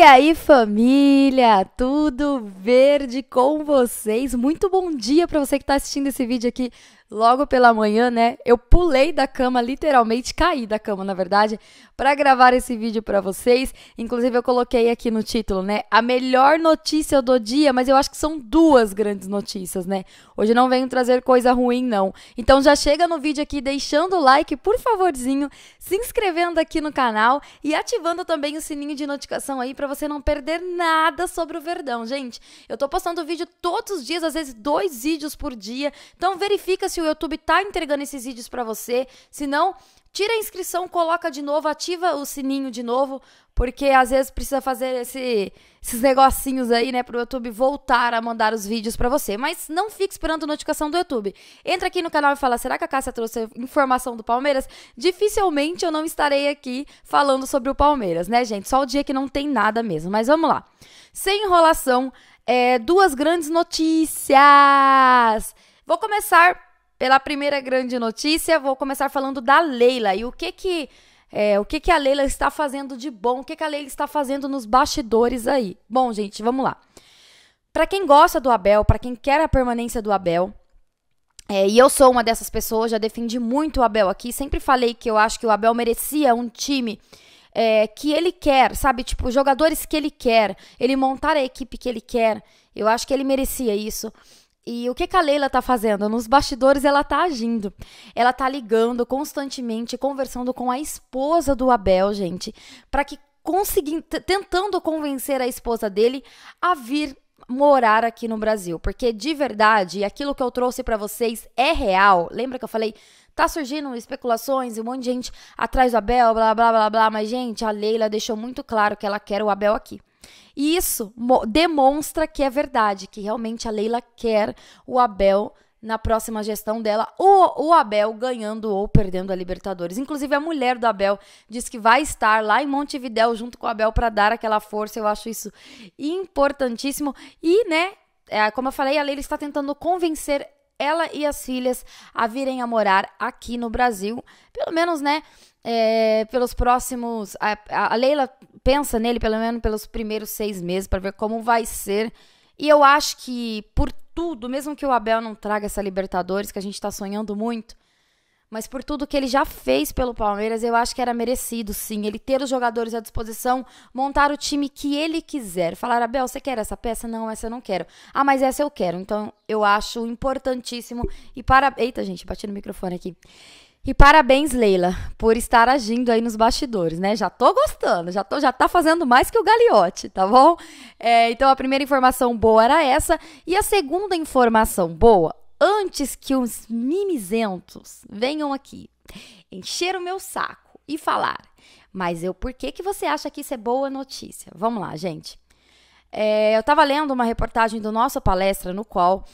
E aí, família? Tudo verde com vocês? Muito bom dia para você que está assistindo esse vídeo aqui logo pela manhã, né? Eu pulei da cama, literalmente caí da cama, na verdade, para gravar esse vídeo para vocês. Inclusive eu coloquei aqui no título, né? A melhor notícia do dia, mas eu acho que são duas grandes notícias, né? Hoje não venho trazer coisa ruim não. Então já chega no vídeo aqui deixando o like, por favorzinho, se inscrevendo aqui no canal e ativando também o sininho de notificação aí para você não perder nada sobre o Verdão, gente. Eu tô postando vídeo todos os dias, às vezes dois vídeos por dia. Então verifica se o YouTube tá entregando esses vídeos para você. Se não, tira a inscrição, coloca de novo, ativa o sininho de novo, porque às vezes precisa fazer esse, esses negocinhos aí, né, pro YouTube voltar a mandar os vídeos para você. Mas não fique esperando notificação do YouTube. Entra aqui no canal e fala: será que a Cássia trouxe informação do Palmeiras? Dificilmente eu não estarei aqui falando sobre o Palmeiras, né, gente? Só o dia que não tem nada mesmo. Mas vamos lá. Sem enrolação, é, duas grandes notícias. Vou começar pela primeira grande notícia, vou começar falando da Leila e o que que é, o que, que a Leila está fazendo de bom, o que, que a Leila está fazendo nos bastidores aí. Bom, gente, vamos lá. Para quem gosta do Abel, para quem quer a permanência do Abel, é, e eu sou uma dessas pessoas, já defendi muito o Abel aqui, sempre falei que eu acho que o Abel merecia um time é, que ele quer, sabe? Tipo, jogadores que ele quer, ele montar a equipe que ele quer. Eu acho que ele merecia isso. E o que, que a Leila está fazendo? Nos bastidores ela está agindo. Ela está ligando constantemente, conversando com a esposa do Abel, gente, para que conseguindo, tentando convencer a esposa dele a vir morar aqui no Brasil, porque de verdade, aquilo que eu trouxe para vocês é real. Lembra que eu falei Tá surgindo especulações e um monte de gente atrás do Abel, blá blá blá blá, mas gente, a Leila deixou muito claro que ela quer o Abel aqui. E isso demonstra que é verdade, que realmente a Leila quer o Abel na próxima gestão dela, ou o Abel ganhando ou perdendo a Libertadores. Inclusive, a mulher do Abel diz que vai estar lá em Montevidéu junto com o Abel para dar aquela força. Eu acho isso importantíssimo. E, né, é, como eu falei, a Leila está tentando convencer ela e as filhas a virem a morar aqui no Brasil, pelo menos, né? É, pelos próximos. A, a Leila pensa nele pelo menos pelos primeiros seis meses para ver como vai ser. E eu acho que por tudo, mesmo que o Abel não traga essa Libertadores que a gente está sonhando muito, mas por tudo que ele já fez pelo Palmeiras, eu acho que era merecido, sim. Ele ter os jogadores à disposição, montar o time que ele quiser. Falar, Abel, você quer essa peça? Não, essa eu não quero. Ah, mas essa eu quero. Então, eu acho importantíssimo. E para. Eita, gente, bati no microfone aqui. E parabéns, Leila, por estar agindo aí nos bastidores, né? Já tô gostando, já, tô, já tá fazendo mais que o Galiote, tá bom? É, então, a primeira informação boa era essa. E a segunda informação boa, antes que os mimizentos venham aqui encher o meu saco e falar, mas eu, por que, que você acha que isso é boa notícia? Vamos lá, gente. É, eu estava lendo uma reportagem do nosso palestra no qual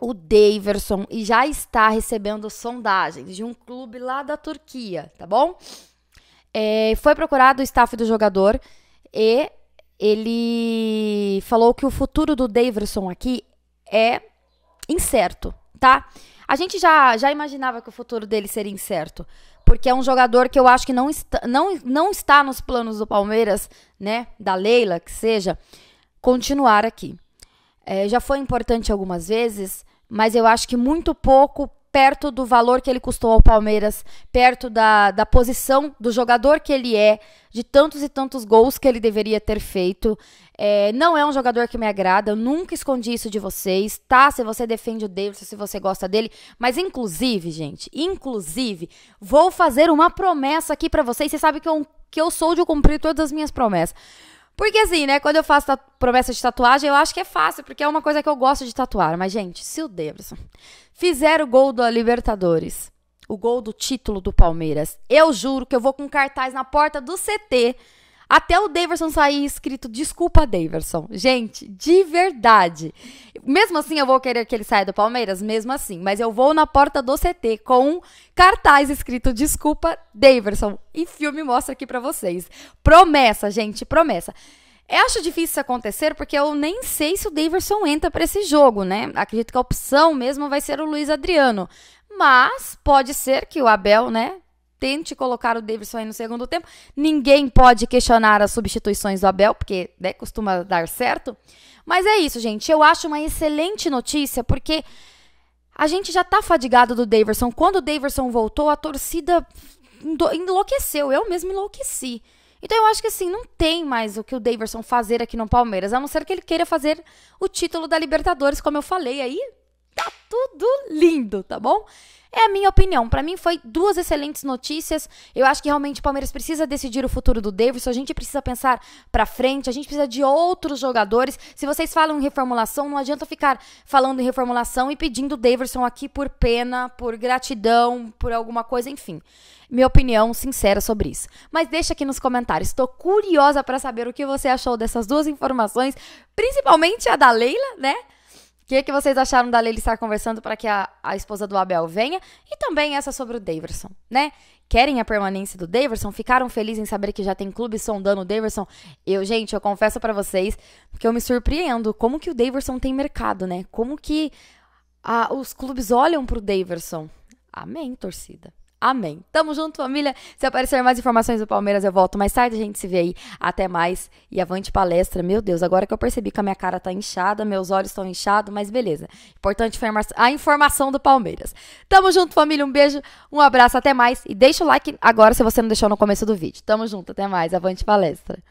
o Daverson já está recebendo sondagens de um clube lá da Turquia, tá bom? É, foi procurado o staff do jogador e ele falou que o futuro do Daverson aqui é incerto, tá? A gente já, já imaginava que o futuro dele seria incerto, porque é um jogador que eu acho que não, está, não, não está nos planos do Palmeiras, né? Da Leila, que seja, continuar aqui. É, já foi importante algumas vezes, mas eu acho que muito pouco perto do valor que ele custou ao Palmeiras, perto da, da posição do jogador que ele é, de tantos e tantos gols que ele deveria ter feito. É, não é um jogador que me agrada, eu nunca escondi isso de vocês, tá? Se você defende o Davidson, se você gosta dele. Mas, inclusive, gente, inclusive, vou fazer uma promessa aqui para vocês. Você sabe que eu, que eu sou de cumprir todas as minhas promessas. Porque assim, né? Quando eu faço promessa de tatuagem, eu acho que é fácil, porque é uma coisa que eu gosto de tatuar. Mas, gente, se o Deverson fizer o gol da Libertadores, o gol do título do Palmeiras, eu juro que eu vou com cartaz na porta do CT até o Daverson sair escrito desculpa, Daverson. Gente, de verdade. Mesmo assim, eu vou querer que ele saia do Palmeiras, mesmo assim. Mas eu vou na porta do CT com um cartaz escrito desculpa, Daverson. E filme mostra aqui para vocês. Promessa, gente, promessa. Eu acho difícil isso acontecer porque eu nem sei se o Daverson entra para esse jogo, né? Acredito que a opção mesmo vai ser o Luiz Adriano. Mas pode ser que o Abel, né, tente colocar o Davidson aí no segundo tempo. Ninguém pode questionar as substituições do Abel, porque né, costuma dar certo. Mas é isso, gente. Eu acho uma excelente notícia, porque a gente já tá fadigado do Davidson. Quando o Davidson voltou, a torcida enlouqueceu. Eu mesmo enlouqueci. Então eu acho que assim, não tem mais o que o Davidson fazer aqui no Palmeiras, a não ser que ele queira fazer o título da Libertadores, como eu falei aí tá tudo lindo, tá bom? É a minha opinião. Para mim foi duas excelentes notícias. Eu acho que realmente o Palmeiras precisa decidir o futuro do Davidson. A gente precisa pensar para frente. A gente precisa de outros jogadores. Se vocês falam em reformulação, não adianta ficar falando em reformulação e pedindo o Davidson aqui por pena, por gratidão, por alguma coisa, enfim. Minha opinião sincera sobre isso. Mas deixa aqui nos comentários. Estou curiosa para saber o que você achou dessas duas informações, principalmente a da Leila, né? O que, é que vocês acharam da Lely estar conversando para que a, a esposa do Abel venha? E também essa sobre o Daverson, né? Querem a permanência do Daverson? Ficaram felizes em saber que já tem clube sondando o Daverson? Eu, gente, eu confesso para vocês que eu me surpreendo como que o Daverson tem mercado, né? Como que a, os clubes olham pro Daverson? Amém, torcida. Amém. Tamo junto, família. Se aparecer mais informações do Palmeiras, eu volto mais tarde. A gente se vê aí. Até mais. E avante palestra. Meu Deus, agora que eu percebi que a minha cara tá inchada, meus olhos estão inchados, mas beleza. Importante a informação do Palmeiras. Tamo junto, família. Um beijo, um abraço, até mais. E deixa o like agora se você não deixou no começo do vídeo. Tamo junto, até mais. Avante palestra.